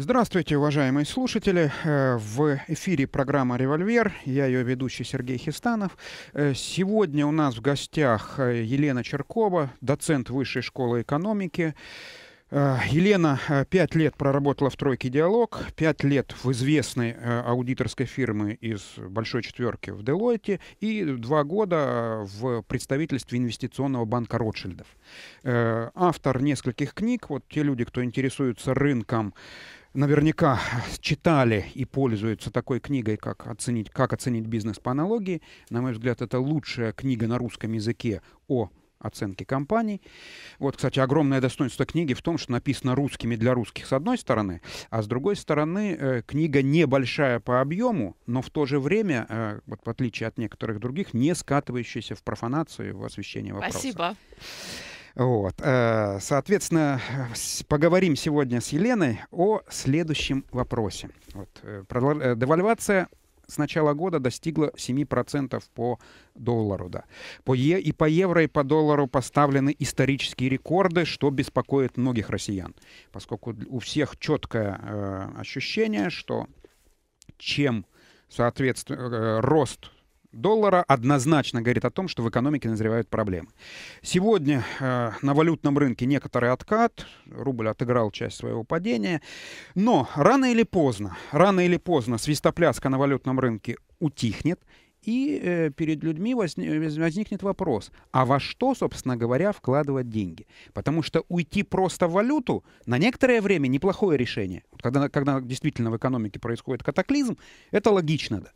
Здравствуйте, уважаемые слушатели. Э, в эфире программа «Револьвер». Я ее ведущий Сергей Хистанов. Э, сегодня у нас в гостях э, Елена Черкова, доцент Высшей школы экономики. Елена пять лет проработала в «Тройке Диалог», пять лет в известной аудиторской фирме из «Большой четверки» в Делойте и два года в представительстве инвестиционного банка Ротшильдов. Автор нескольких книг, вот те люди, кто интересуется рынком наверняка читали и пользуются такой книгой, как оценить, как оценить бизнес по аналогии. На мой взгляд, это лучшая книга на русском языке о оценки компаний. Вот, кстати, огромное достоинство книги в том, что написано русскими для русских с одной стороны, а с другой стороны э, книга небольшая по объему, но в то же время, э, вот в отличие от некоторых других, не скатывающаяся в профанацию, в освещение вопроса. Спасибо. Вот. Э, соответственно, поговорим сегодня с Еленой о следующем вопросе. Вот. Э, э, девальвация с начала года достигла 7% по доллару. Да. По е и по евро, и по доллару поставлены исторические рекорды, что беспокоит многих россиян, поскольку у всех четкое э, ощущение, что чем соответственно, э, рост доллара однозначно говорит о том, что в экономике назревают проблемы. Сегодня э, на валютном рынке некоторый откат, рубль отыграл часть своего падения, но рано или поздно, рано или поздно свистопляска на валютном рынке утихнет, и э, перед людьми возникнет вопрос, а во что, собственно говоря, вкладывать деньги? Потому что уйти просто в валюту на некоторое время неплохое решение. Когда, когда действительно в экономике происходит катаклизм, это логично. Да.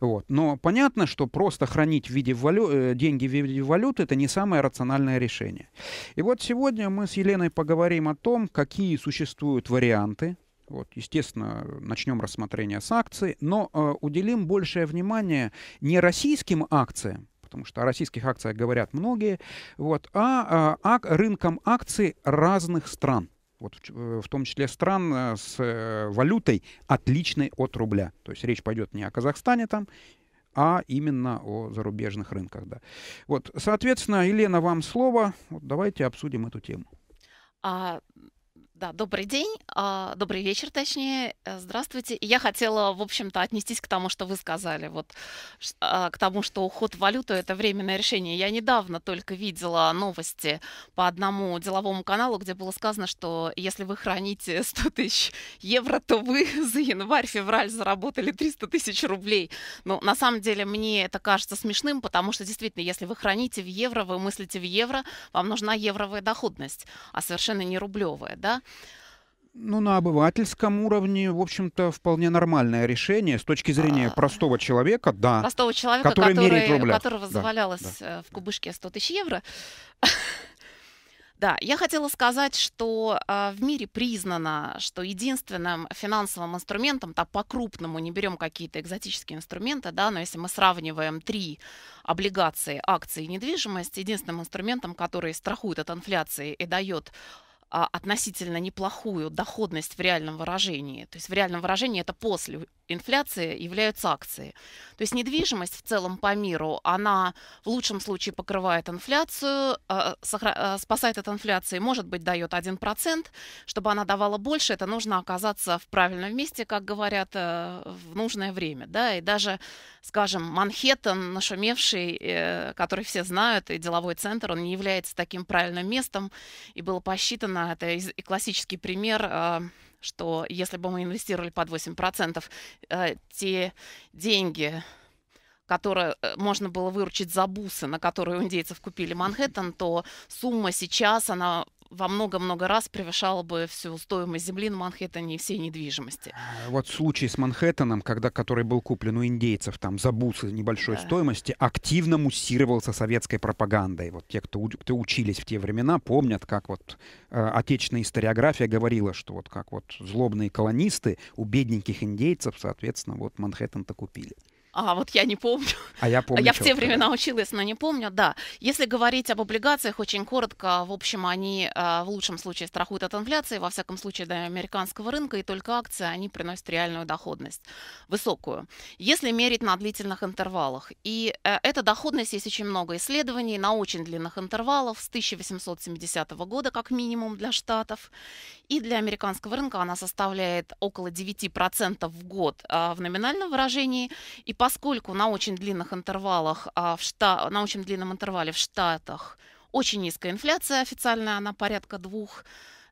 Вот. Но понятно, что просто хранить в виде валю... Э, деньги в виде валюты это не самое рациональное решение. И вот сегодня мы с Еленой поговорим о том, какие существуют варианты вот, естественно, начнем рассмотрение с акций, но э, уделим большее внимание не российским акциям, потому что о российских акциях говорят многие, вот, а, а, а рынкам акций разных стран. Вот, в, э, том числе стран э, с валютой, отличной от рубля. То есть речь пойдет не о Казахстане там, а именно о зарубежных рынках. Да. Вот, соответственно, Елена, вам слово. Вот давайте обсудим эту тему. А да, добрый день, а, добрый вечер, точнее, э, здравствуйте. Я хотела, в общем-то, отнестись к тому, что вы сказали, вот а, к тому, что уход в валюту – это временное решение. Я недавно только видела новости по одному деловому каналу, где было сказано, что если вы храните 100 тысяч евро, то вы за январь-февраль заработали 300 тысяч рублей. Но на самом деле мне это кажется смешным, потому что действительно, если вы храните в евро, вы мыслите в евро, вам нужна евровая доходность, а совершенно не рублевая, да? Ну, на обывательском уровне, в общем-то, вполне нормальное решение с точки зрения а, простого человека, да. Простого человека, который, который, который которого да, завалялось да. Э, в кубышке 100 тысяч евро. Да, я хотела сказать, что э, в мире признано, что единственным финансовым инструментом, так по-крупному, не берем какие-то экзотические инструменты, да, но если мы сравниваем три облигации, акции и недвижимость, единственным инструментом, который страхует от инфляции и дает а, относительно неплохую доходность в реальном выражении. То есть в реальном выражении это после инфляции являются акции. То есть недвижимость в целом по миру, она в лучшем случае покрывает инфляцию, а, а, спасает от инфляции, может быть, дает 1%. Чтобы она давала больше, это нужно оказаться в правильном месте, как говорят, э, в нужное время. Да? И даже, скажем, Манхэттен, нашумевший, э, который все знают, и деловой центр, он не является таким правильным местом, и было посчитано, конечно, это классический пример а, что если бы мы инвестировали под 8%, э, те деньги, которые э, можно было выручить за бусы, на которые у индейцев купили Манхэттен, то сумма сейчас, она во много-много раз превышала бы всю стоимость земли на Манхэттене и всей недвижимости. А, вот случай с Манхэттеном, когда, который был куплен у индейцев там за бусы небольшой да. стоимости, активно муссировался советской пропагандой. Вот те, кто, кто учились в те времена, помнят, как вот э, отечественная историография говорила, что вот как вот злобные колонисты у бедненьких индейцев, соответственно, вот Манхэттен-то купили. А вот я не помню. А я помню. А я в те времена училась, но не помню, да. Если говорить об облигациях, очень коротко, в общем, они э, в лучшем случае страхуют от инфляции, во всяком случае, до американского рынка, и только акции, они приносят реальную доходность, высокую. Если мерить на длительных интервалах, и э, эта доходность, есть очень много исследований на очень длинных интервалах с 1870 года как минимум для Штатов, и для американского рынка она составляет около 9% в год э, в номинальном выражении, и по поскольку на очень длинных интервалах а, в шта... на очень длинном интервале в Штатах очень низкая инфляция официальная, она порядка двух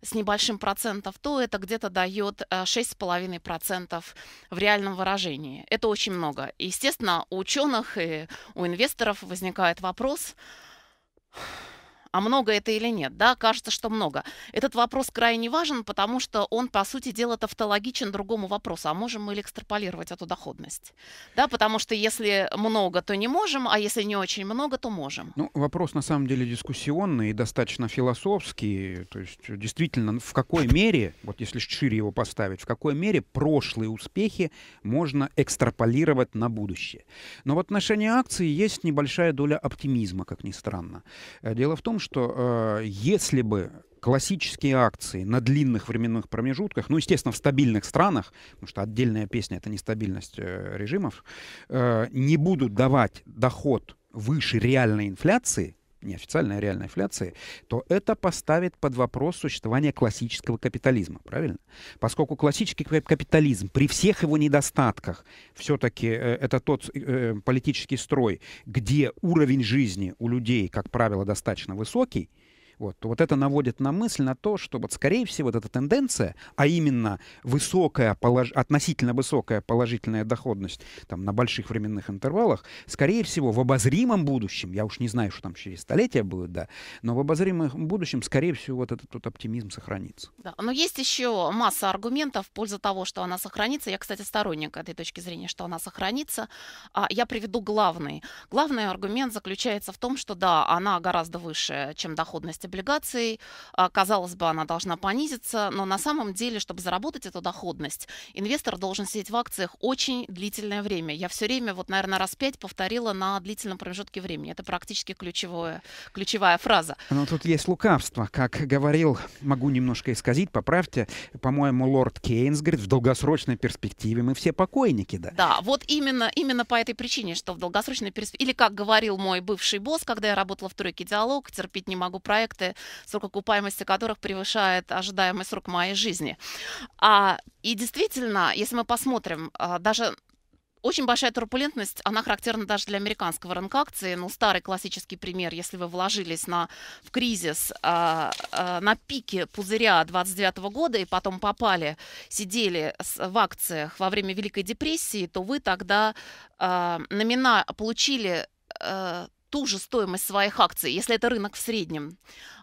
с небольшим процентов, то это где-то дает 6,5% э, в реальном выражении. Это очень много. Естественно, у ученых и у инвесторов возникает вопрос, а много это или нет, да, кажется, что много. Этот вопрос крайне важен, потому что он, по сути дела, тавтологичен другому вопросу, а можем мы ли экстраполировать эту доходность, да, потому что если много, то не можем, а если не очень много, то можем. Ну, вопрос на самом деле дискуссионный и достаточно философский, то есть действительно, в какой мере, вот если шире его поставить, в какой мере прошлые успехи можно экстраполировать на будущее. Но в отношении акций есть небольшая доля оптимизма, как ни странно. Э, дело в том, что э, если бы классические акции на длинных временных промежутках, ну, естественно, в стабильных странах, потому что отдельная песня — это нестабильность э, режимов, э, не будут давать доход выше реальной инфляции, неофициальной, а реальной инфляции, то это поставит под вопрос существование классического капитализма, правильно? Поскольку классический капитализм при всех его недостатках все-таки э, это тот э, политический строй, где уровень жизни у людей, как правило, достаточно высокий, вот, вот это наводит на мысль на то, что вот, скорее всего, вот эта тенденция, а именно высокая, полож... относительно высокая положительная доходность там, на больших временных интервалах, скорее всего, в обозримом будущем, я уж не знаю, что там через столетия будет, да, но в обозримом будущем, скорее всего, вот этот вот оптимизм сохранится. Да, но есть еще масса аргументов в пользу того, что она сохранится. Я, кстати, сторонник этой точки зрения, что она сохранится. А, я приведу главный. Главный аргумент заключается в том, что да, она гораздо выше, чем доходность облигаций. А, казалось бы, она должна понизиться, но на самом деле, чтобы заработать эту доходность, инвестор должен сидеть в акциях очень длительное время. Я все время, вот, наверное, раз пять повторила на длительном промежутке времени. Это практически ключевое, ключевая фраза. Но тут есть лукавство. Как говорил, могу немножко исказить, поправьте, по-моему, лорд Кейнс говорит, в долгосрочной перспективе мы все покойники, да? Да, вот именно, именно по этой причине, что в долгосрочной перспективе, или как говорил мой бывший босс, когда я работала в тройке «Диалог», терпеть не могу проект, проекты, срок окупаемости которых превышает ожидаемый срок моей жизни. А, и действительно, если мы посмотрим, а, даже очень большая турбулентность, она характерна даже для американского рынка акций. Ну, старый классический пример, если вы вложились на, в кризис э, э, на пике пузыря 29 года и потом попали, сидели в акциях во время Великой депрессии, то вы тогда э, номина, получили э, ту же стоимость своих акций, если это рынок в среднем,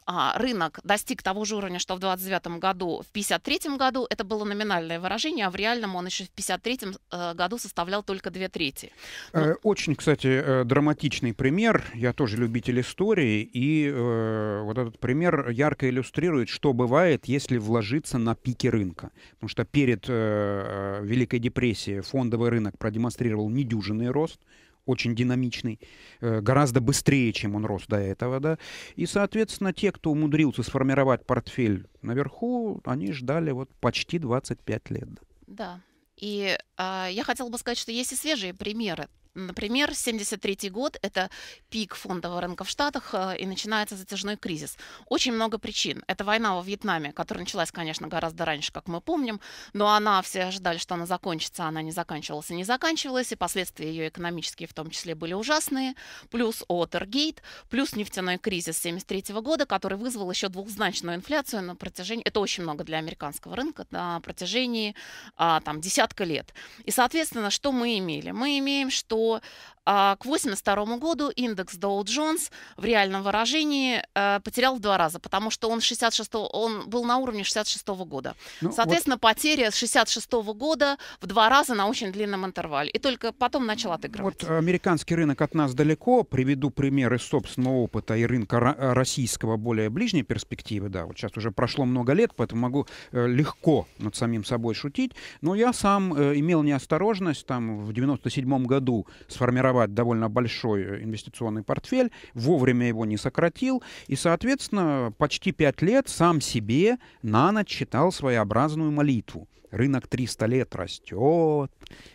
а, рынок достиг того же уровня, что в 29 году, в 53 году, это было номинальное выражение, а в реальном он еще в 53 э, году составлял только две трети. Э, Но... Ну очень, кстати, э, драматичный пример. Я тоже любитель истории, и э, вот этот пример ярко иллюстрирует, что бывает, если вложиться на пике рынка. Потому что перед э, Великой депрессией фондовый рынок продемонстрировал недюжинный рост, очень динамичный, э, гораздо быстрее, чем он рос до этого, да. И, соответственно, те, кто умудрился сформировать портфель наверху, они ждали вот почти 25 лет. Да, и э, я хотела бы сказать, что есть и свежие примеры. Например, 73 год – это пик фондового рынка в Штатах, э, и начинается затяжной кризис. Очень много причин. Это война во Вьетнаме, которая началась, конечно, гораздо раньше, как мы помним, но она, все ожидали, что она закончится, она не заканчивалась и не заканчивалась, и последствия ее экономические в том числе были ужасные, плюс Уотергейт, плюс нефтяной кризис 73 года, который вызвал еще двухзначную инфляцию на протяжении, это очень много для американского рынка, на протяжении а, там десятка лет. И, соответственно, что мы имели? Мы имеем, что og А, к 1982 году индекс Dow Jones в реальном выражении э, потерял в два раза, потому что он, 66, он был на уровне 66 года. Ну, Соответственно, вот... потеря с 66 года в два раза на очень длинном интервале. И только потом начал отыгрывать. Вот американский рынок от нас далеко. Приведу примеры собственного опыта и рынка э, российского более ближней перспективы. Да, вот сейчас уже прошло много лет, поэтому могу э, легко над самим собой шутить. Но я сам имел неосторожность там в 97 году сформировать формировать довольно большой э, инвестиционный портфель, вовремя его не сократил, и, соответственно, почти пять лет сам себе на ночь читал своеобразную молитву рынок 300 лет растет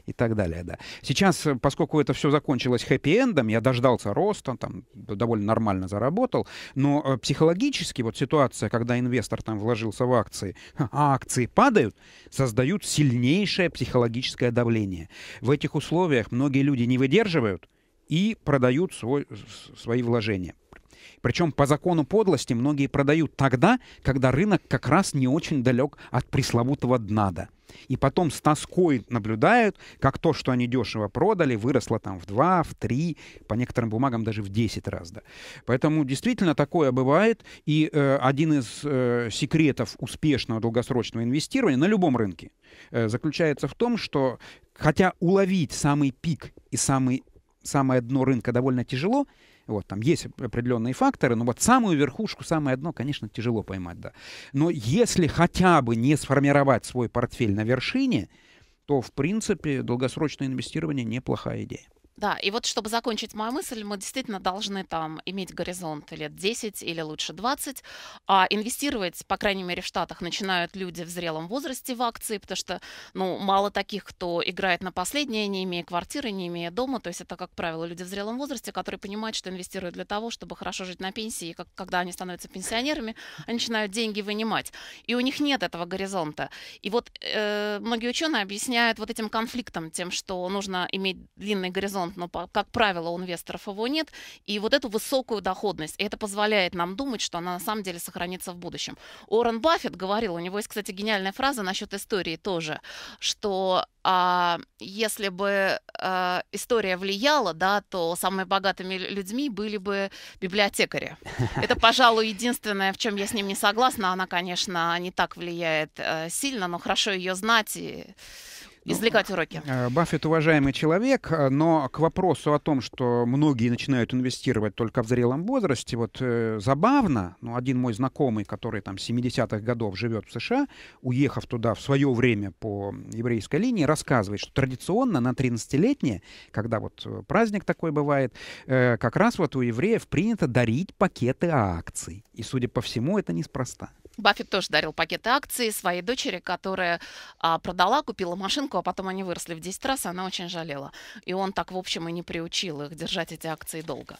и так далее. Да. Сейчас, э, поскольку это все закончилось хэппи-эндом, я дождался роста, там довольно нормально заработал, но э, психологически вот ситуация, когда инвестор там вложился в акции, а акции падают, создают сильнейшее психологическое давление. В этих условиях многие люди не выдерживают и продают свой, свои вложения. Причем по закону подлости многие продают тогда, когда рынок как раз не очень далек от пресловутого днада. И потом с тоской наблюдают, как то, что они дешево продали, выросло там в 2, в 3, по некоторым бумагам даже в 10 раз. Да. Поэтому действительно такое бывает. И э, один из э, секретов успешного долгосрочного инвестирования на любом рынке э, заключается в том, что хотя уловить самый пик и самый, самое дно рынка довольно тяжело, вот, там есть определенные факторы, но вот самую верхушку, самое дно, конечно, тяжело поймать, да. Но если хотя бы не сформировать свой портфель на вершине, то, в принципе, долгосрочное инвестирование неплохая идея. Да, и вот чтобы закончить мою мысль, мы действительно должны там иметь горизонт лет 10 или лучше 20. А инвестировать, по крайней мере, в Штатах начинают люди в зрелом возрасте в акции, потому что, ну, мало таких, кто играет на последнее, не имея квартиры, не имея дома. То есть это, как правило, люди в зрелом возрасте, которые понимают, что инвестируют для того, чтобы хорошо жить на пенсии. И как, когда они становятся пенсионерами, они начинают деньги вынимать. И у них нет этого горизонта. И вот э, многие ученые объясняют вот этим конфликтом, тем, что нужно иметь длинный горизонт фонд, но, как правило, у инвесторов его нет, и вот эту высокую доходность. это позволяет нам думать, что она на самом деле сохранится в будущем. Уоррен Баффет говорил, у него есть, кстати, гениальная фраза насчет истории тоже, что а, если бы а, история влияла, да, то самыми богатыми людьми были бы библиотекари. Это, пожалуй, единственное, в чем я с ним не согласна. Она, конечно, не так влияет а, сильно, но хорошо ее знать и ну, извлекать уроки. Э, Баффет уважаемый человек, э, но к вопросу о том, что многие начинают инвестировать только в зрелом возрасте, вот э, забавно, Но ну, один мой знакомый, который там 70-х годов живет в США, уехав туда в свое время по еврейской линии, рассказывает, что традиционно на 13-летние, когда вот э, праздник такой бывает, э, как раз вот у евреев принято дарить пакеты акций. И, судя по всему, это неспроста. Баффет тоже дарил пакеты акций своей дочери, которая а, продала, купила машинку, а потом они выросли в 10 раз, и она очень жалела. И он так, в общем, и не приучил их держать эти акции долго.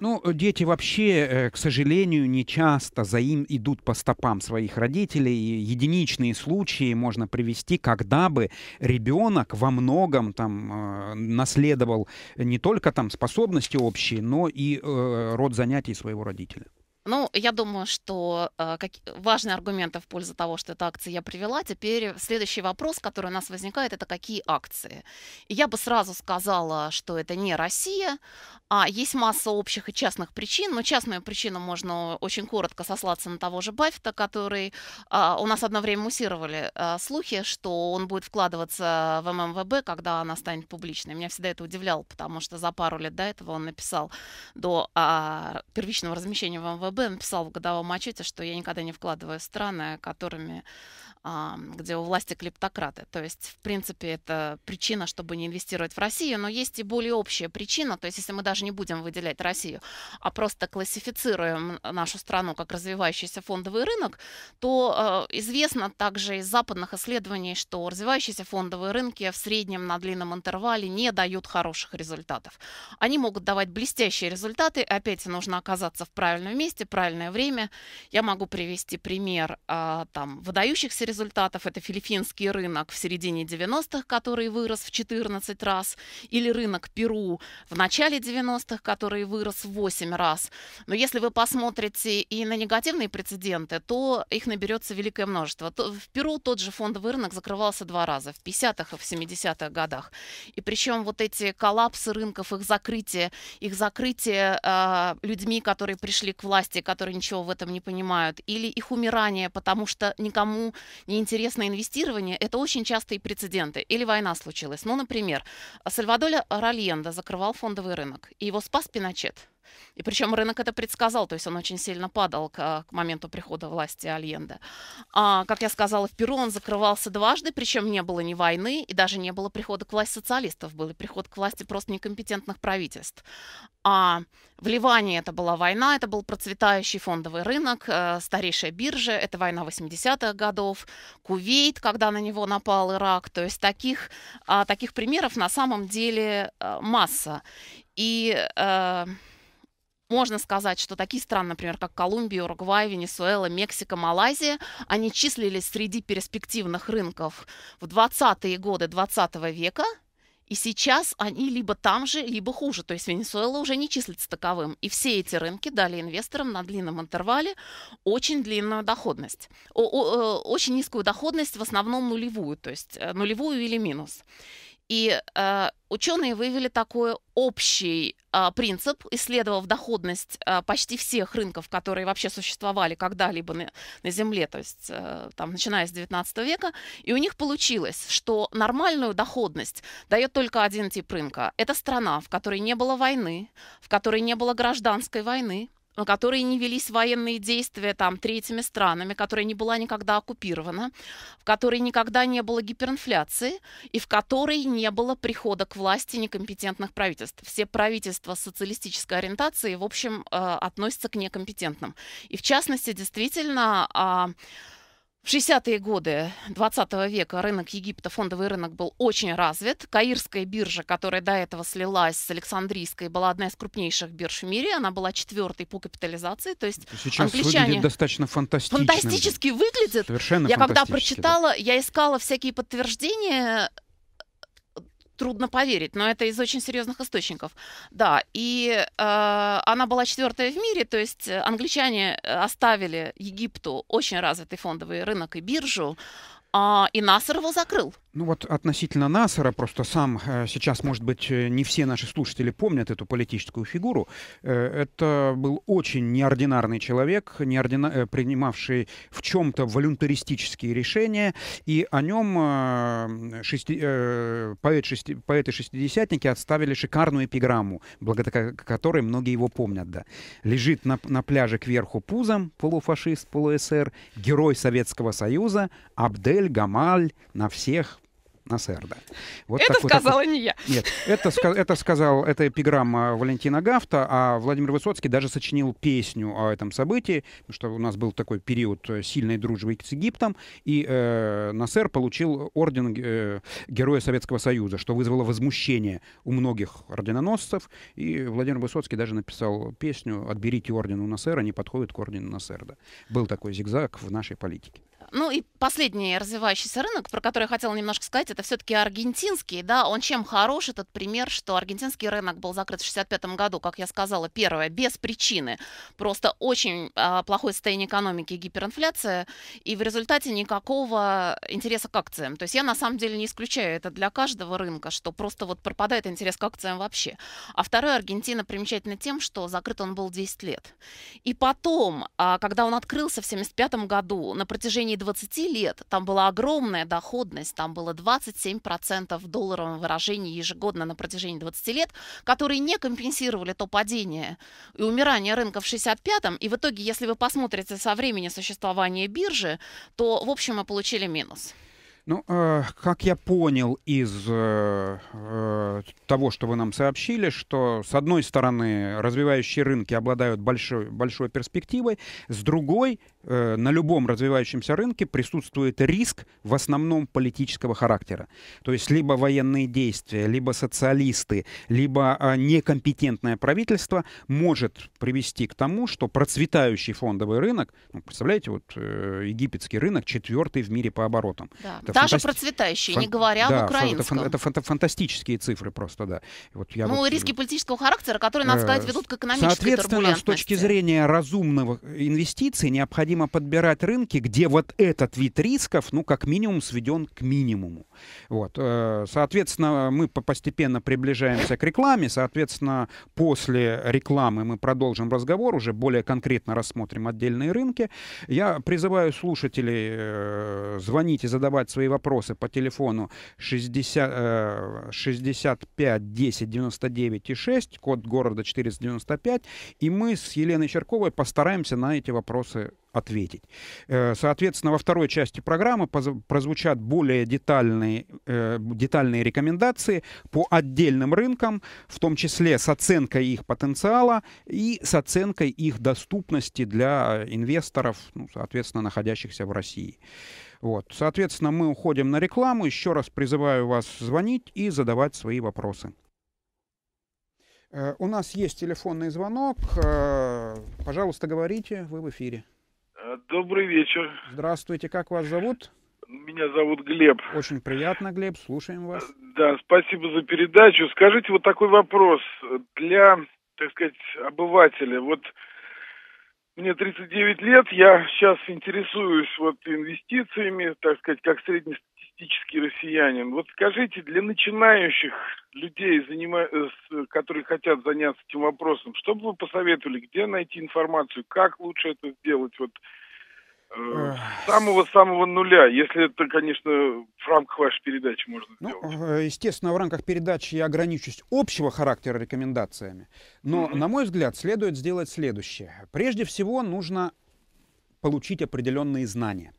Ну, дети вообще, э, к сожалению, не часто за им идут по стопам своих родителей. единичные случаи можно привести, когда бы ребенок во многом там э, наследовал не только там способности общие, но и э, род занятий своего родителя. Ну, я думаю, что э, как, важные аргументы в пользу того, что это акции, я привела. Теперь следующий вопрос, который у нас возникает, это какие акции. И я бы сразу сказала, что это не Россия, а есть масса общих и частных причин. Но частную причину можно очень коротко сослаться на того же Баффета, который э, у нас одно время муссировали э, слухи, что он будет вкладываться в ММВБ, когда она станет публичной. Меня всегда это удивляло, потому что за пару лет до этого он написал до э, первичного размещения в МВБ Бэм писал в годовом отчете, что я никогда не вкладываю страны, которыми где у власти клептократы. То есть, в принципе, это причина, чтобы не инвестировать в Россию, но есть и более общая причина, то есть, если мы даже не будем выделять Россию, а просто классифицируем нашу страну как развивающийся фондовый рынок, то э, известно также из западных исследований, что развивающиеся фондовые рынки в среднем на длинном интервале не дают хороших результатов. Они могут давать блестящие результаты, опять нужно оказаться в правильном месте, правильное время. Я могу привести пример э, там выдающихся результатов это филиппинский рынок в середине 90-х, который вырос в 14 раз, или рынок Перу в начале 90-х, который вырос в 8 раз. Но если вы посмотрите и на негативные прецеденты, то их наберется великое множество. В Перу тот же фондовый рынок закрывался два раза, в 50-х и в 70-х годах. И причем вот эти коллапсы рынков, их закрытие, их закрытие э, людьми, которые пришли к власти, которые ничего в этом не понимают, или их умирание, потому что никому неинтересное инвестирование, это очень частые прецеденты. Или война случилась. Ну, например, Сальвадор Ральенда закрывал фондовый рынок, и его спас Пиночет. И причем рынок это предсказал, то есть он очень сильно падал к, а, к моменту прихода власти Альенде. А, как я сказала, в Перу он закрывался дважды, причем не было ни войны, и даже не было прихода к власти социалистов, был приход к власти просто некомпетентных правительств. А в Ливане это была война, это был процветающий фондовый рынок, э, старейшая биржа, это война 80-х годов, Кувейт, когда на него напал Ирак. То есть таких, а, таких примеров на самом деле э, масса. И э, можно сказать, что такие страны, например, как Колумбия, Уругвай, Венесуэла, Мексика, Малайзия, они числились среди перспективных рынков в 20-е годы 20 века, и сейчас они либо там же, либо хуже. То есть Венесуэла уже не числится таковым. И все эти рынки дали инвесторам на длинном интервале очень длинную доходность. О -о -о э, очень низкую доходность, в основном нулевую, то есть э, нулевую или минус. И э, ученые вывели такой общий а, принцип, исследовав доходность а, почти всех рынков, которые вообще существовали когда-либо на, на Земле, то есть э, там, начиная с 19 века, и у них получилось, что нормальную доходность дает только один тип рынка. Это страна, в которой не было войны, в которой не было гражданской войны, на которой не велись военные действия там третьими странами, которая не была никогда оккупирована, в которой никогда не было гиперинфляции и в которой не было прихода к власти некомпетентных правительств. Все правительства социалистической ориентации, в общем, э, относятся к некомпетентным. И в частности, действительно, а, в 60-е годы 20 века рынок Египта, фондовый рынок, был очень развит. Каирская биржа, которая до этого слилась с Александрийской, была одна из крупнейших бирж в мире. Она была четвертой по капитализации. То есть Сейчас англичане... выглядит достаточно фантастично. Фантастически выглядит. Совершенно Я когда прочитала, я искала всякие подтверждения трудно поверить, но это из очень серьезных источников. Да, и э, она была четвертая в мире, то есть э, англичане э, оставили Египту очень развитый фондовый рынок и биржу, а, и Насар его закрыл. Ну вот относительно Насара, просто сам э, сейчас, может быть, э, не все наши слушатели помнят эту политическую фигуру. Э, это был очень неординарный человек, неордина... принимавший в чем-то волюнтаристические решения, и о нем шести... поэт шести... поэты-шестидесятники отставили шикарную эпиграмму, благодаря которой многие его помнят. Да. Лежит на, на пляже кверху пузом, полуфашист, полуэсер, герой Советского Союза, Абдель Гамаль на всех Насер, да. Вот это такой, сказала такой... не я. Нет, это, это сказал, это эпиграмма Валентина Гафта, а Владимир Высоцкий даже сочинил песню о этом событии, потому что у нас был такой период э, сильной дружбы с Египтом, и э, Насер получил орден э, Героя Советского Союза, что вызвало возмущение у многих орденоносцев, и Владимир Высоцкий даже написал песню «Отберите орден у Насера, не подходит к ордену Насерда». Был такой зигзаг в нашей политике. Ну и последний развивающийся рынок, про который я хотела немножко сказать, это все-таки аргентинский. Да, он чем хорош, этот пример, что аргентинский рынок был закрыт в 65 году, как я сказала, первое, без причины. Просто очень а, плохое состояние экономики и гиперинфляция, и в результате никакого интереса к акциям. То есть я на самом деле не исключаю это для каждого рынка, что просто вот пропадает интерес к акциям вообще. А второе, Аргентина примечательна тем, что закрыт он был 10 лет. И потом, а, когда он открылся в 75 году, на протяжении 20 лет там была огромная доходность, там было 27% в долларовом выражении ежегодно на протяжении 20 лет, которые не компенсировали то падение и умирание рынка в 65-м. И в итоге, если вы посмотрите со времени существования биржи, то, в общем, мы получили минус. Ну, э, как я понял из э, э того, что вы нам сообщили, что с одной стороны развивающие рынки обладают большой, большой перспективой, с другой Э, на любом развивающемся рынке присутствует риск в основном политического характера. То есть либо военные действия, либо социалисты, либо а, некомпетентное правительство может привести к тому, что процветающий фондовый рынок, ну, представляете, вот э, египетский рынок четвертый в мире по оборотам. Да. Даже фантаст... процветающий, Фан... не говоря да, об украинском. Это, фан... это фантастические цифры просто, да. Вот я ну, вот... Э, риски политического характера, которые, надо сказать, ведут к экономической Соответственно, с точки зрения разумного инвестиций необходимо необходимо подбирать рынки, где вот этот вид рисков, ну, как минимум, сведен к минимуму. Вот. Э, соответственно, мы постепенно приближаемся к рекламе. Соответственно, после рекламы мы продолжим разговор, уже более конкретно рассмотрим отдельные рынки. Я призываю слушателей э, звонить и задавать свои вопросы по телефону 60, 65 10 99 и 6, код города 495, и мы с Еленой Черковой постараемся на эти вопросы ответить. Э, соответственно, во второй части программы прозвучат более детальные, э, детальные рекомендации по отдельным рынкам, в том числе с оценкой их потенциала и с оценкой их доступности для инвесторов, ну, соответственно, находящихся в России. Вот. Соответственно, мы уходим на рекламу. Еще раз призываю вас звонить и задавать свои вопросы. Э, у нас есть телефонный звонок. Пожалуйста, говорите, вы в эфире. Э, добрый вечер. Здравствуйте, как вас зовут? Меня зовут Глеб. Очень приятно, Глеб, слушаем вас. Э, да, спасибо за передачу. Скажите вот такой вопрос для, так сказать, обывателя. Вот мне 39 лет, я сейчас интересуюсь вот инвестициями, так сказать, как средний фактически россиянин. Вот скажите, для начинающих людей, э, которые хотят заняться этим вопросом, что бы вы посоветовали, где найти информацию, как лучше это сделать вот э, самого-самого нуля, если это, конечно, в рамках вашей передачи можно ну, сделать? Э, естественно, в рамках передачи я ограничусь общего характера рекомендациями, но, mm-hmm. на мой взгляд, следует сделать следующее. Прежде всего, нужно получить определенные знания.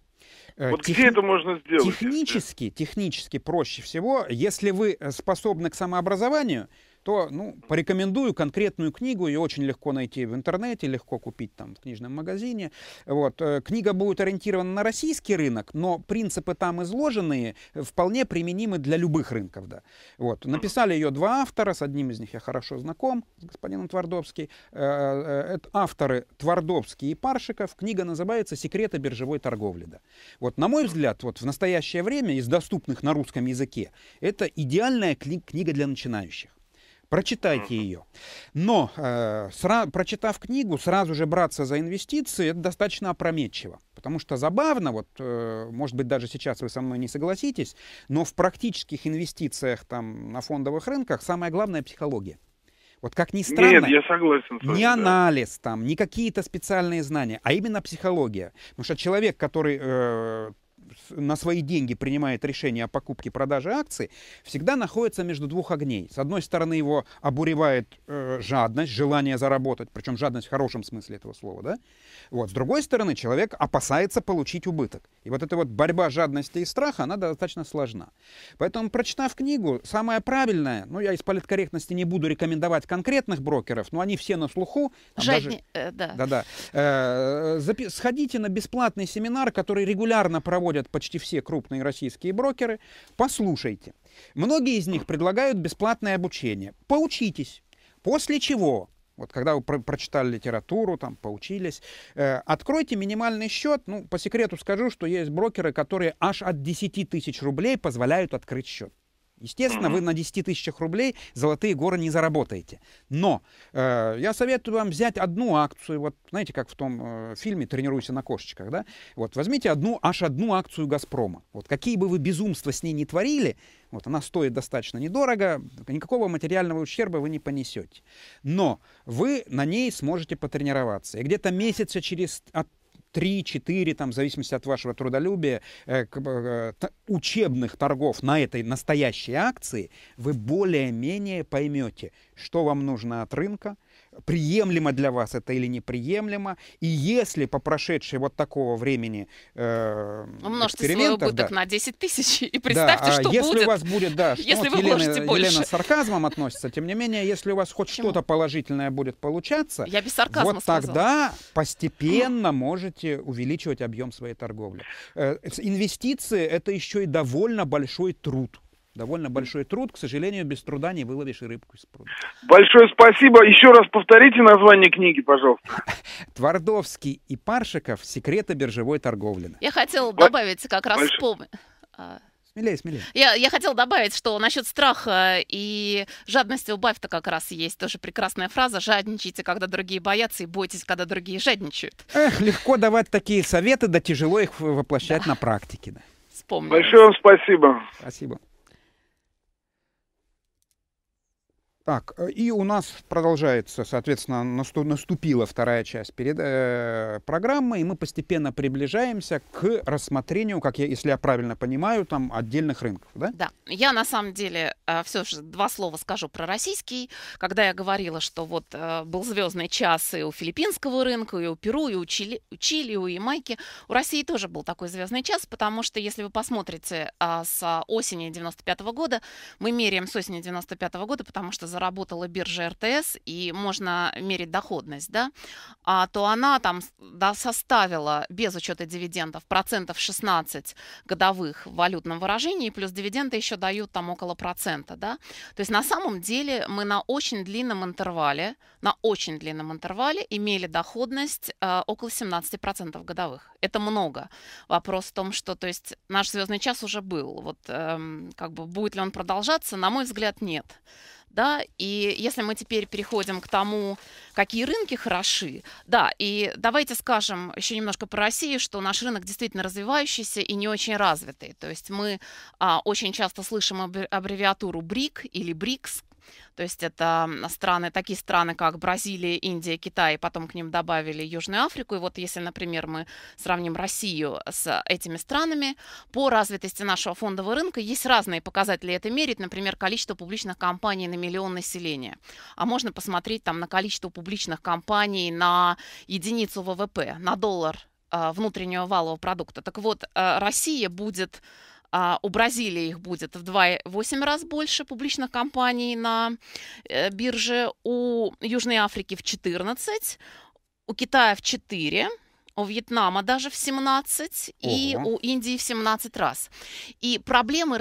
Э, вот Тех... где это можно сделать? Технически, технически проще всего, если вы э, способны к самообразованию, то ну, порекомендую конкретную книгу, ее очень легко найти в интернете, легко купить там в книжном магазине. Вот. Э, книга будет ориентирована на российский рынок, но принципы там изложенные э, вполне применимы для любых рынков. Да. Вот. Написали ее два автора, с одним из них я хорошо знаком, с господином Твардовский. Э, это авторы Твардовский и Паршиков. Книга называется «Секреты биржевой торговли». Да. Вот, на мой взгляд, вот в настоящее время из доступных на русском языке это идеальная кни книга для начинающих. Прочитайте ее. Но э, сра- прочитав книгу, сразу же браться за инвестиции, это достаточно опрометчиво. Потому что забавно, вот, э, может быть, даже сейчас вы со мной не согласитесь, но в практических инвестициях там, на фондовых рынках самое главное психология. Вот как ни странно, Нет, я согласен с не анализ да. там, не какие-то специальные знания, а именно психология. Потому что человек, который э, на свои деньги принимает решение о покупке и продаже акций, всегда находится между двух огней. С одной стороны, его обуревает э, жадность, желание заработать, причем жадность в хорошем смысле этого слова, да? Вот. С другой стороны, человек опасается получить убыток. И вот эта вот борьба жадности и страха, она достаточно сложна. Поэтому, прочитав книгу, самое правильное, ну, я из политкорректности не буду рекомендовать конкретных брокеров, но они все на слуху. Жадни... Даже... Э, да. Да-да. Э, запи... Сходите на бесплатный семинар, который регулярно проводят спорят почти все крупные российские брокеры, послушайте. Многие из них предлагают бесплатное обучение. Поучитесь. После чего вот когда вы про прочитали литературу, там, поучились, э, откройте минимальный счет. Ну, по секрету скажу, что есть брокеры, которые аж от 10 тысяч рублей позволяют открыть счет. Естественно, вы на 10 тысячах рублей золотые горы не заработаете. Но э, я советую вам взять одну акцию, вот знаете, как в том э, фильме «Тренируйся на кошечках», да? Вот возьмите одну, аж одну акцию «Газпрома». Вот какие бы вы безумства с ней не творили, вот она стоит достаточно недорого, никакого материального ущерба вы не понесете. Но вы на ней сможете потренироваться. И где-то месяца через от три-четыре, там, в зависимости от вашего трудолюбия, э, э, учебных торгов на этой настоящей акции, вы более-менее поймете, что вам нужно от рынка, приемлемо для вас это или неприемлемо. И если по прошедшей вот такого времени э, Умножьте свой убыток да, на 10 тысяч и представьте, да, что если будет. Если у вас будет, да, что если вот вы Елена, Елена с сарказмом относится, тем не менее, если у вас хоть что-то положительное будет получаться, Я без сарказма вот сказала. тогда постепенно можете увеличивать объем своей торговли. Э, инвестиции — это еще и довольно большой труд. Довольно большой труд. К сожалению, без труда не выловишь и рыбку из пруда. Большое спасибо. Еще раз повторите название книги, пожалуйста. Твардовский и Паршиков «Секреты биржевой торговли». Я хотел добавить как раз вспомнить. А, смелее, смелее. Я, я хотела добавить, что насчет страха и жадности у Баффета как раз есть тоже прекрасная фраза «Жадничайте, когда другие боятся, и бойтесь, когда другие жадничают». Эх, легко давать такие советы, да тяжело их воплощать да. на практике. Да. Вспомнил. Большое вам спасибо. Спасибо. Так, э, и у нас продолжается, соответственно, наступила вторая часть перед, э, программы, и мы постепенно приближаемся к рассмотрению, как я, если я правильно понимаю, там отдельных рынков, да? Да. Я на самом деле э, все же два слова скажу про российский. Когда я говорила, что вот э, был звездный час и у филиппинского рынка, и у Перу, и у Чили, у Чили, у Ямайки, у России тоже был такой звездный час, потому что если вы посмотрите с осени 95 -го года, мы меряем с осени 95 -го года, потому что заработала биржа РТС, и можно мерить доходность, да, а, то она там да, составила без учета дивидендов процентов 16 годовых в валютном выражении, плюс дивиденды еще дают там около процента, да. То есть на самом деле мы на очень длинном интервале, на очень длинном интервале имели доходность э, около 17% годовых. Это много. Вопрос в том, что, то есть наш звездный час уже был. Вот э, как бы будет ли он продолжаться, на мой взгляд, нет. Да? И если мы теперь переходим к тому, какие рынки хороши, да, и давайте скажем еще немножко про Россию, что наш рынок действительно развивающийся и не очень развитый. То есть мы а, очень часто слышим аббревиатуру БРИК или БРИКС, то есть это страны, такие страны, как Бразилия, Индия, Китай, потом к ним добавили Южную Африку. И вот если, например, мы сравним Россию с этими странами, по развитости нашего фондового рынка есть разные показатели это мерить, например, количество публичных компаний на миллион населения. А можно посмотреть там на количество публичных компаний на единицу ВВП, на доллар а, внутреннего валового продукта. Так вот, э, Россия будет а у Бразилии их будет в 2,8 раз больше публичных компаний на э, бирже, у Южной Африки в 14, у Китая в 4, у Вьетнама даже в 17 Ого. и у Индии в 17 раз. И проблемы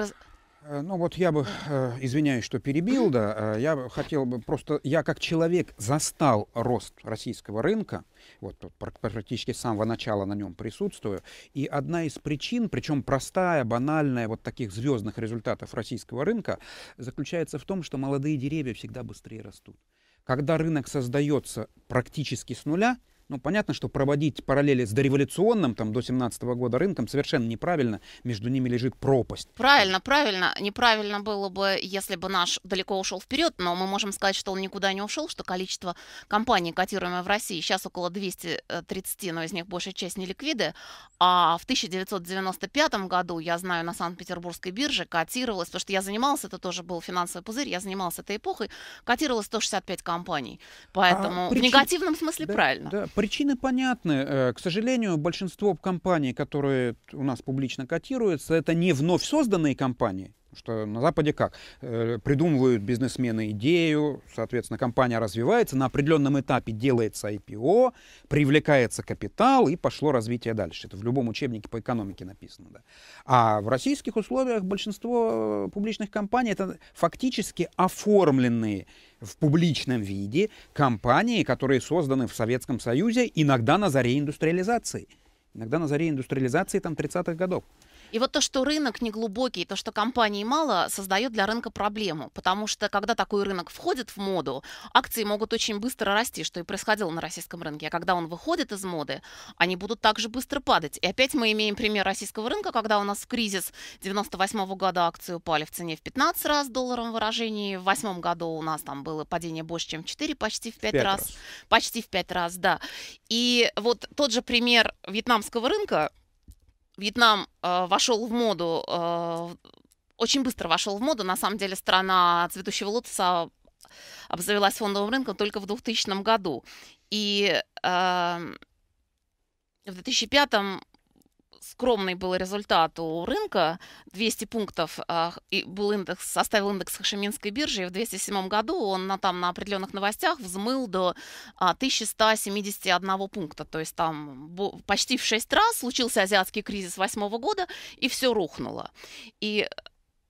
Э, ну вот я бы, э, извиняюсь, что перебил, да, э, я хотел бы просто, я как человек застал рост российского рынка, вот практически с самого начала на нем присутствую, и одна из причин, причем простая, банальная, вот таких звездных результатов российского рынка, заключается в том, что молодые деревья всегда быстрее растут. Когда рынок создается практически с нуля, ну, понятно, что проводить параллели с дореволюционным, там, до 17 года рынком совершенно неправильно. Между ними лежит пропасть. Правильно, правильно. Неправильно было бы, если бы наш далеко ушел вперед, но мы можем сказать, что он никуда не ушел, что количество компаний, котируемых в России, сейчас около 230, но из них большая часть не ликвиды. А в 1995 году, я знаю, на Санкт-Петербургской бирже котировалось, потому что я занималась, это тоже был финансовый пузырь, я занималась этой эпохой, котировалось 165 компаний. А Поэтому а, причин... в негативном смысле да, правильно. Да, Причины понятны. Э, к сожалению, большинство компаний, которые у нас публично котируются, это не вновь созданные компании что на Западе как? Э, придумывают бизнесмены идею, соответственно, компания развивается, на определенном этапе делается IPO, привлекается капитал и пошло развитие дальше. Это в любом учебнике по экономике написано. Да. А в российских условиях большинство э, публичных компаний это фактически оформленные в публичном виде компании, которые созданы в Советском Союзе иногда на заре индустриализации. Иногда на заре индустриализации там 30-х годов. И вот то, что рынок неглубокий, то, что компаний мало, создает для рынка проблему, потому что когда такой рынок входит в моду, акции могут очень быстро расти, что и происходило на российском рынке. А когда он выходит из моды, они будут также быстро падать. И опять мы имеем пример российского рынка, когда у нас в кризис 98 -го года акции упали в цене в 15 раз в долларовом выражении, в 2008 году у нас там было падение больше, чем в 4, почти в 5, 5 раз. раз. Почти в 5 раз, да. И вот тот же пример вьетнамского рынка, Вьетнам э, вошел в моду, э, очень быстро вошел в моду. На самом деле страна цветущего лотоса обзавелась фондовым рынком только в 2000 году. И э, в 2005 скромный был результат у рынка. 200 пунктов а, и был индекс, составил индекс Хашиминской биржи. И в 2007 году он на, там на определенных новостях взмыл до 1171 а, пункта. То есть там почти в 6 раз случился азиатский кризис 2008 года, и все рухнуло. И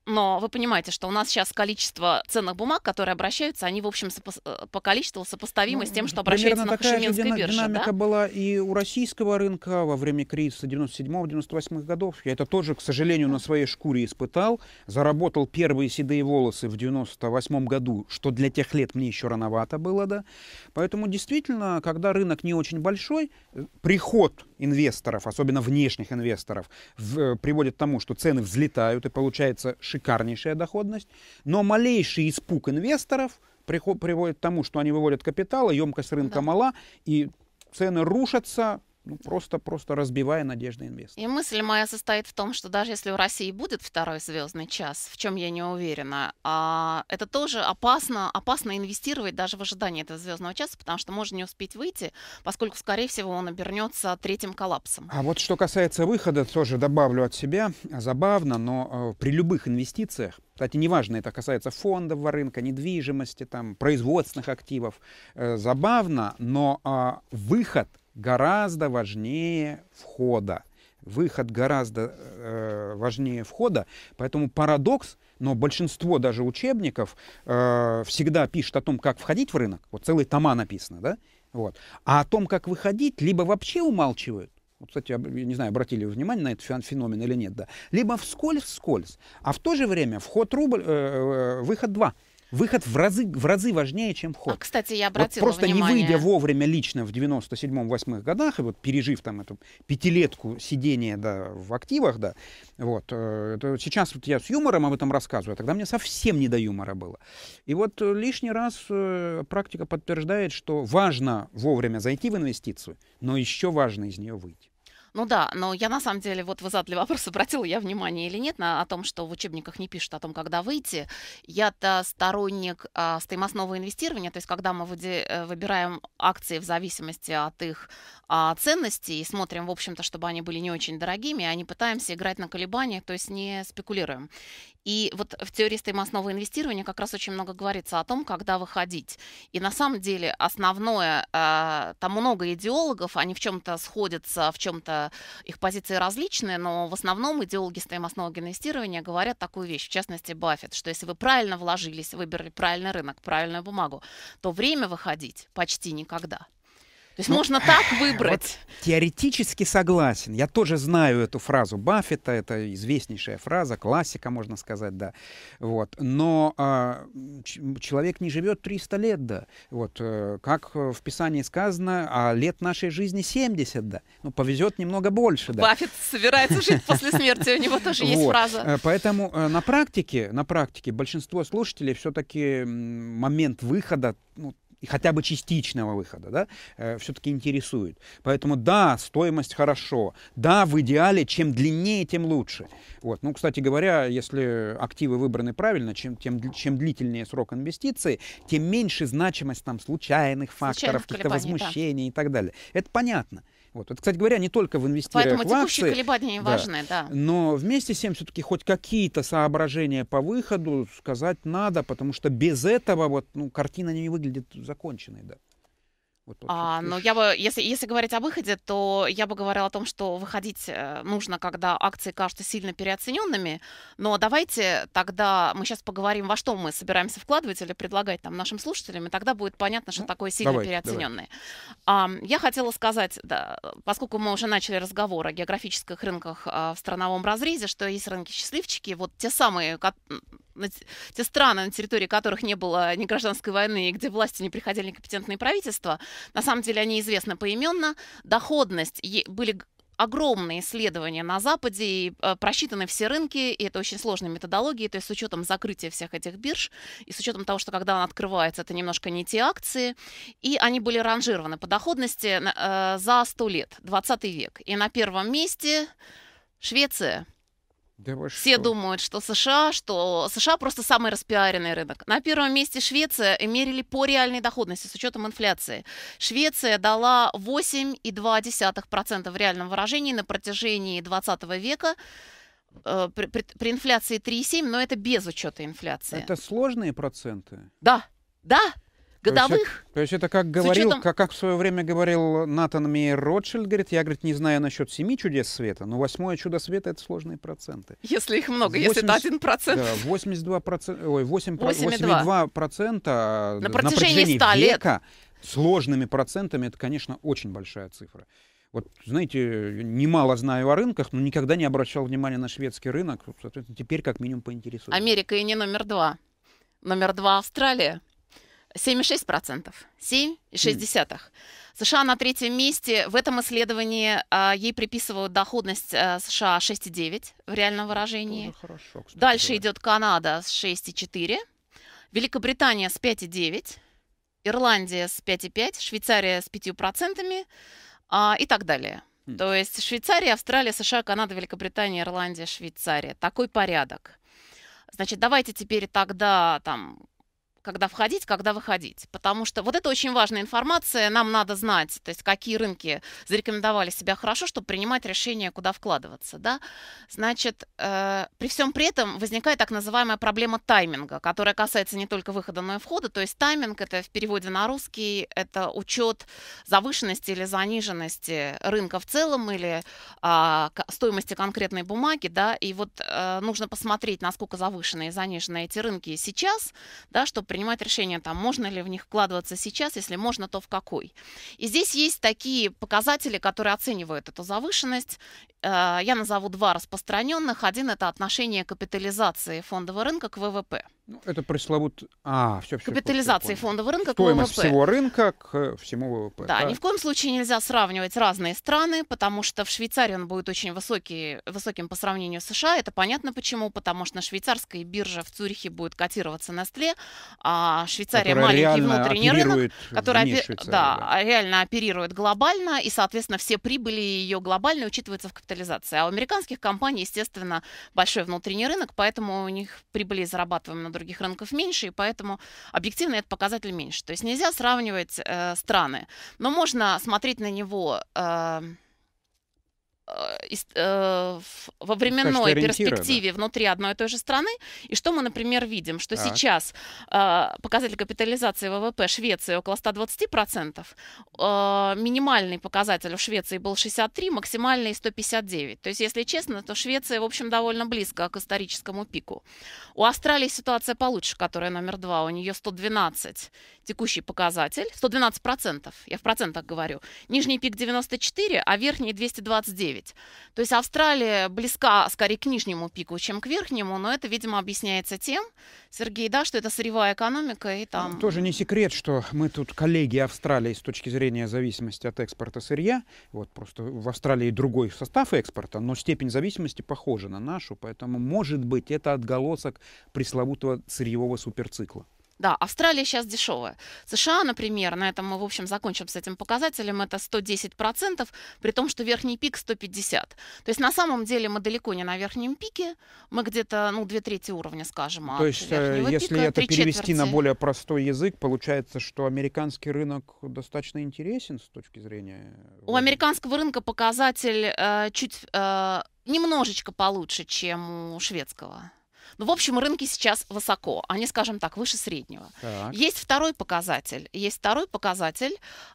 но вы понимаете, что у нас сейчас количество ценных бумаг, которые обращаются, они, в общем, сопо- э, по количеству сопоставимы ну, с тем, что обращаются на Хошиминской дина- бирже. динамика да? была и у российского рынка во время кризиса 97-98 годов. Я это тоже, к сожалению, на своей шкуре испытал. Заработал первые седые волосы в 98 году, что для тех лет мне еще рановато было, да. Поэтому, действительно, когда рынок не очень большой, э, приход инвесторов, особенно внешних инвесторов, в, э, приводит к тому, что цены взлетают и получается шикарнейшая доходность. Но малейший испуг инвесторов приход, приводит к тому, что они выводят капитал, емкость рынка да. мала, и цены рушатся, ну, просто-просто разбивая надежды инвесторов. И мысль моя состоит в том, что даже если у России будет второй звездный час, в чем я не уверена, а это тоже опасно, опасно инвестировать даже в ожидании этого звездного часа, потому что можно не успеть выйти, поскольку, скорее всего, он обернется третьим коллапсом. А вот что касается выхода, тоже добавлю от себя. Забавно, но э, при любых инвестициях кстати, неважно, это касается фондов, рынка, недвижимости, там, производственных активов. Э, забавно, но э, выход гораздо важнее входа. Выход гораздо э, важнее входа, поэтому парадокс, но большинство даже учебников э, всегда пишет о том, как входить в рынок, вот целые тома написано, да, вот, а о том, как выходить, либо вообще умалчивают, вот, кстати, я не знаю, обратили вы внимание на этот феномен или нет, да, либо вскользь-вскользь, а в то же время вход рубль, э, э выход 2 – Выход в разы, в разы важнее, чем вход. А, кстати, я обратила вот просто внимание. не выйдя вовремя лично в 97-8 годах, и вот пережив там эту пятилетку сидения да, в активах, да, вот, э, это, сейчас вот я с юмором об этом рассказываю, а тогда мне совсем не до юмора было. И вот лишний раз э, практика подтверждает, что важно вовремя зайти в инвестицию, но еще важно из нее выйти. Ну да, но я на самом деле, вот вы задали вопрос, обратила я внимание или нет на о том, что в учебниках не пишут о том, когда выйти. Я-то сторонник а, стоимостного инвестирования, то есть когда мы э, выбираем акции в зависимости от их а, ценностей и смотрим, в общем-то, чтобы они были не очень дорогими, а не пытаемся играть на колебаниях, то есть не спекулируем. И вот в теории стоимостного инвестирования как раз очень много говорится о том, когда выходить. И на самом деле основное, а, там много идеологов, они в чем-то сходятся, в чем-то Э, их позиции различные, но в основном идеологи стоимостного инвестирования говорят такую вещь, в частности Баффет, что если вы правильно вложились, выбрали правильный рынок, правильную бумагу, то время выходить почти никогда есть ну, можно так выбрать. Вот, теоретически согласен. Я тоже знаю эту фразу Баффета, это известнейшая фраза, классика, можно сказать, да. Вот. Но э, человек не живет 300 лет, да. Вот, э, как в Писании сказано, а лет нашей жизни 70, да. Ну, повезет немного больше, да. Баффет собирается жить после смерти, у него тоже есть фраза. Э, поэтому э, на практике, на практике большинство слушателей все-таки момент выхода ну, и хотя бы частичного выхода, да, э, все-таки интересует. Поэтому да, стоимость хорошо, да, в идеале, чем длиннее, тем лучше. Вот. Ну, кстати говоря, если активы выбраны правильно, чем, тем, чем длительнее срок инвестиции, тем меньше значимость там случайных факторов, каких-то возмущений да. и так далее. Это понятно. Вот. Это, кстати говоря, не только в инвестициях Поэтому в акции, текущие колебания да, важны, да. Но вместе с тем все-таки хоть какие-то соображения по выходу сказать надо, потому что без этого вот, ну, картина не выглядит законченной. Да. Вот, а, ну, я бы, если, если говорить о выходе, то я бы говорила о том, что выходить э, нужно, когда акции кажутся сильно переоцененными. Но давайте тогда мы сейчас поговорим, во что мы собираемся вкладывать или предлагать там нашим слушателям, и тогда будет понятно, что ну, такое сильно давай, переоцененное. Давай. А, я хотела сказать, да, поскольку мы уже начали разговор о географических рынках а, в страновом разрезе, что есть рынки счастливчики, вот те самые, те страны, на территории которых не было ни гражданской войны, и где власти не приходили некомпетентные правительства, на самом деле они известны поименно. Доходность были огромные исследования на Западе, и э, просчитаны все рынки, и это очень сложная методология, то есть с учетом закрытия всех этих бирж, и с учетом того, что когда она открывается, это немножко не те акции, и они были ранжированы по доходности э, за 100 лет, 20 век. И на первом месте Швеция – да Все что? думают, что США, что США просто самый распиаренный рынок. На первом месте Швеция э, мерили по реальной доходности с учетом инфляции. Швеция дала 8,2% в реальном выражении на протяжении 20 века э, при, при, при инфляции 3,7, но это без учета инфляции. Это сложные проценты? Да, да, годовых. То есть, то есть это как говорил, учетом... как, как в свое время говорил Натан Мейер Ротшильд, говорит, я, говорит, не знаю насчет семи чудес света, но восьмое чудо света — это сложные проценты. Если их много, 80, если это один процент. Да, 82 процента, ой, 8, 82 процента на протяжении, на протяжении века лет. сложными процентами — это, конечно, очень большая цифра. Вот, знаете, немало знаю о рынках, но никогда не обращал внимания на шведский рынок. Соответственно, теперь как минимум поинтересуюсь. Америка и не номер два. Номер два — Австралия. 7,6%. 7,6%. США на третьем месте. В этом исследовании а, ей приписывают доходность а, США 6,9 в реальном выражении. Хорошо, Дальше говоря. идет Канада с 6,4, Великобритания с 5,9, Ирландия с 5,5, Швейцария с 5% а, и так далее. Mm. То есть Швейцария, Австралия, США, Канада, Великобритания, Ирландия, Швейцария. Такой порядок. Значит, давайте теперь тогда там когда входить, когда выходить. Потому что вот это очень важная информация, нам надо знать, то есть какие рынки зарекомендовали себя хорошо, чтобы принимать решение, куда вкладываться. Да? Значит, э, при всем при этом возникает так называемая проблема тайминга, которая касается не только выхода, но и входа. То есть тайминг это в переводе на русский, это учет завышенности или заниженности рынка в целом или э, стоимости конкретной бумаги. Да? И вот э, нужно посмотреть, насколько завышены и занижены эти рынки сейчас, да, чтобы принимать решение, там, можно ли в них вкладываться сейчас, если можно, то в какой. И здесь есть такие показатели, которые оценивают эту завышенность. Э, я назову два распространенных. Один – это отношение капитализации фондового рынка к ВВП. Ну, это пресловут... А, все, все, Капитализация все, все, фондового рынка Стоимость к ВВП. всего рынка к всему ВВП. Да, да, ни в коем случае нельзя сравнивать разные страны, потому что в Швейцарии он будет очень высокий, высоким по сравнению с США. Это понятно почему, потому что на швейцарской бирже в Цюрихе будет котироваться на Nestle, а Швейцария которая маленький внутренний рынок, который опи... да, реально оперирует глобально, и, соответственно, все прибыли ее глобально учитываются в капитализации. А у американских компаний, естественно, большой внутренний рынок, поэтому у них прибыли зарабатываем на других рынков меньше, и поэтому объективно этот показатель меньше. То есть нельзя сравнивать э, страны, но можно смотреть на него... Э, Э, э, во временной перспективе внутри одной и той же страны. И что мы, например, видим, что так. сейчас э, показатель капитализации ВВП Швеции около 120%, э, минимальный показатель в Швеции был 63, максимальный 159. То есть, если честно, то Швеция, в общем, довольно близко к историческому пику. У Австралии ситуация получше, которая номер два, у нее 112 текущий показатель, 112%, я в процентах говорю. Нижний пик 94, а верхний 229. То есть Австралия близка скорее к нижнему пику, чем к верхнему, но это, видимо, объясняется тем, Сергей, да, что это сырьевая экономика и ну, там... Тоже не секрет, что мы тут коллеги Австралии с точки зрения зависимости от экспорта сырья. Вот просто в Австралии другой состав экспорта, но степень зависимости похожа на нашу, поэтому, может быть, это отголосок пресловутого сырьевого суперцикла. Да, Австралия сейчас дешевая. США, например, на этом мы, в общем, закончим с этим показателем, это 110%, при том, что верхний пик 150. То есть на самом деле мы далеко не на верхнем пике, мы где-то, ну, две трети уровня, скажем, То есть, э, если пика, это перевести четверти. на более простой язык, получается, что американский рынок достаточно интересен с точки зрения... У американского рынка показатель э, чуть... Э, немножечко получше, чем у шведского. Но, ну, в общем, рынки сейчас высоко. Они, скажем так, выше среднего. Так. Есть второй показатель. Есть второй показатель.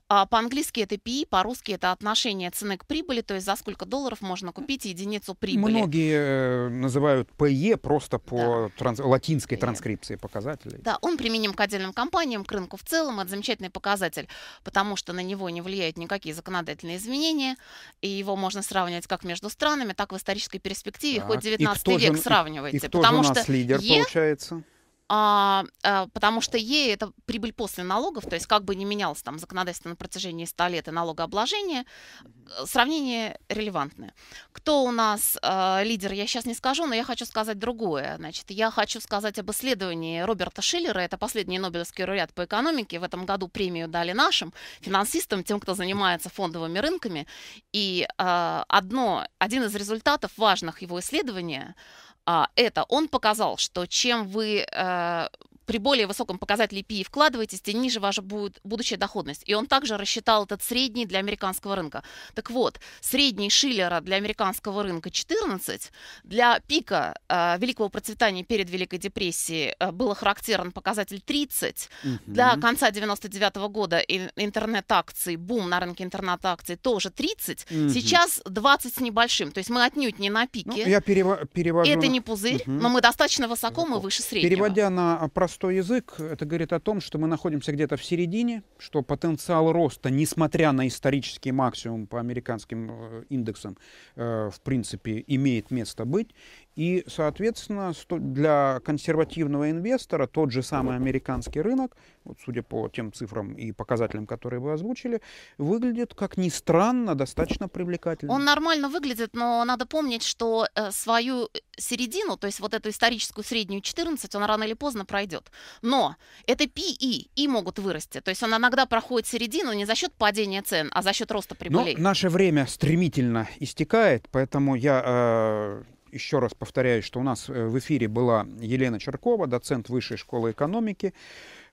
А, по-английски это PE, по-русски это отношение цены к прибыли, то есть за сколько долларов можно купить единицу прибыли. Многие э, называют PE просто по да. транс... латинской e. транскрипции показателей. Да, он применим к отдельным компаниям, к рынку в целом. Это замечательный показатель, потому что на него не влияют никакие законодательные изменения, и его можно сравнивать как между странами, так в исторической перспективе, так. хоть 19 век же, сравнивайте. Потому что что нас лидер, е... получается. А, а, потому что ей это прибыль после налогов, то есть как бы не менялось там законодательство на протяжении 100 лет и налогообложение, э, сравнение релевантное. Кто у нас а, лидер, я сейчас не скажу, но я хочу сказать другое. Значит, я хочу сказать об исследовании Роберта Шиллера, это последний Нобелевский лауреат по экономике, в этом году премию дали нашим финансистам, тем, кто занимается фондовыми рынками, и а, одно, один из результатов важных его исследования – а это он показал, что чем вы э, при более высоком показателе PI вкладываетесь, тем ниже ваша будет будущая доходность. И он также рассчитал этот средний для американского рынка. Так вот, средний Шиллера для американского рынка 14, для пика э, великого процветания перед Великой депрессией э, было характерен показатель 30. Угу. Для конца 99 -го года интернет-акций, бум на рынке интернет-акций тоже 30. Угу. Сейчас 20 с небольшим. То есть мы отнюдь не на ну, пике. Ну, я перев... перевожу... Это не пузырь, угу. но мы достаточно высоко, мы выше среднего. Переводя на простой простой язык, это говорит о том, что мы находимся где-то в середине, что потенциал роста, несмотря на исторический максимум по американским э, индексам, э, в принципе, имеет место быть. И, соответственно, для консервативного инвестора тот же самый американский рынок, вот судя по тем цифрам и показателям, которые вы озвучили, выглядит, как ни странно, достаточно привлекательно. Он нормально выглядит, но надо помнить, что э, свою э, середину, то есть вот эту историческую среднюю 14, он рано или поздно пройдет. Но это PE, и могут вырасти. То есть он иногда проходит середину не за счет падения цен, а за счет роста прибылей. Но наше время стремительно истекает, поэтому я э, еще раз повторяю, что у нас э, в эфире была Елена Черкова, доцент Высшей школы экономики.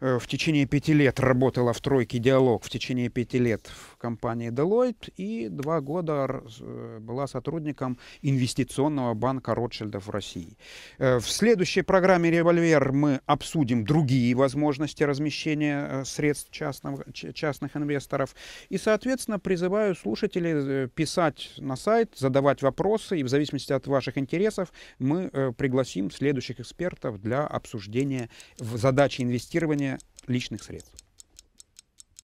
Э, в течение пяти лет работала в «Тройке диалог», в течение пяти лет в компании Deloitte и два года э, была сотрудником инвестиционного банка Ротшильдов в России. Э, в следующей программе «Револьвер» мы обсудим другие возможности размещения э, средств частных, частных инвесторов. И, соответственно, призываю слушателей писать на сайт, задавать вопросы, и в зависимости от ваших интересов мы пригласим следующих экспертов для обсуждения задачи инвестирования личных средств.